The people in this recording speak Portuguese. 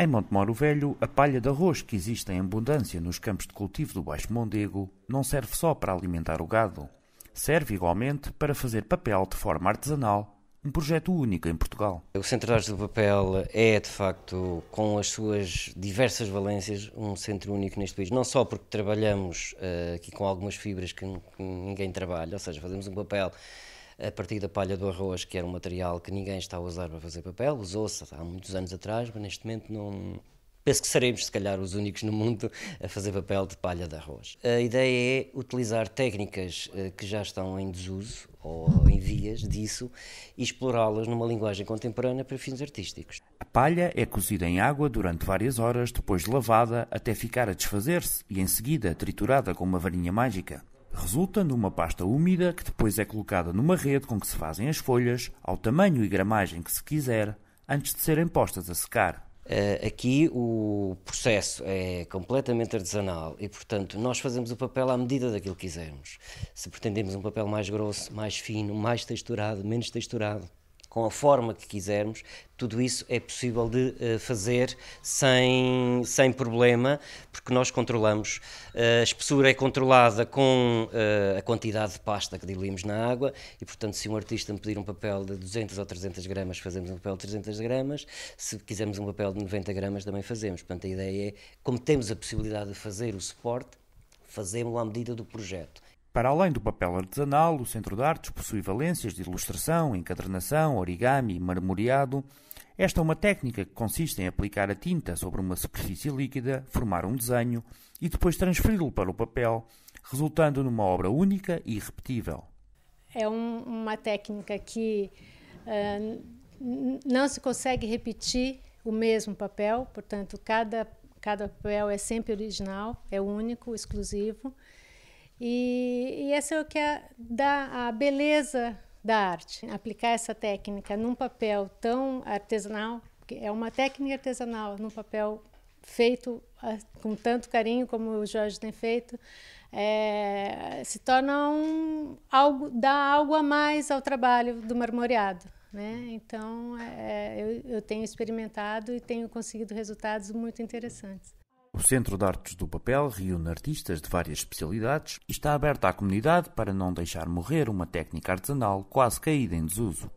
Em o Velho, a palha de arroz que existe em abundância nos campos de cultivo do Baixo Mondego não serve só para alimentar o gado, serve igualmente para fazer papel de forma artesanal, um projeto único em Portugal. O Centro de Artes do Papel é, de facto, com as suas diversas valências, um centro único neste país. Não só porque trabalhamos uh, aqui com algumas fibras que ninguém trabalha, ou seja, fazemos um papel a partir da palha do arroz, que era um material que ninguém está a usar para fazer papel, usou-se há muitos anos atrás, mas neste momento não, Penso que seremos, se calhar, os únicos no mundo a fazer papel de palha de arroz. A ideia é utilizar técnicas eh, que já estão em desuso ou em vias disso e explorá-las numa linguagem contemporânea para fins artísticos. A palha é cozida em água durante várias horas, depois lavada até ficar a desfazer-se e em seguida triturada com uma varinha mágica. Resulta numa pasta úmida que depois é colocada numa rede com que se fazem as folhas, ao tamanho e gramagem que se quiser, antes de serem postas a secar. Eh, aqui o processo é completamente artesanal e, portanto, nós fazemos o papel à medida daquilo que quisermos. Se pretendemos um papel mais grosso, mais fino, mais texturado, menos texturado, com a forma que quisermos, tudo isso é possível de uh, fazer sem, sem problema, porque nós controlamos. Uh, a espessura é controlada com uh, a quantidade de pasta que diluímos na água, e portanto, se um artista me pedir um papel de 200 ou 300 gramas, fazemos um papel de 300 gramas, se quisermos um papel de 90 gramas, também fazemos. Portanto, a ideia é, como temos a possibilidade de fazer o suporte, fazemos-lo à medida do projeto. Para além do papel artesanal, o Centro de Artes possui valências de ilustração, encadernação, origami e marmoreado. Esta é uma técnica que consiste em aplicar a tinta sobre uma superfície líquida, formar um desenho e depois transferi-lo para o papel, resultando numa obra única e irrepetível. É um, uma técnica que uh, não se consegue repetir o mesmo papel, portanto, cada, cada papel é sempre original, é único, exclusivo. E, e essa é o que é a beleza da arte, aplicar essa técnica num papel tão artesanal, que é uma técnica artesanal, num papel feito ah, com tanto carinho como o Jorge tem feito, é, se torna um, algo, dá algo a mais ao trabalho do marmoreado. Né? Então, é, eu, eu tenho experimentado e tenho conseguido resultados muito interessantes. O Centro de Artes do Papel reúne artistas de várias especialidades e está aberto à comunidade para não deixar morrer uma técnica artesanal quase caída em desuso.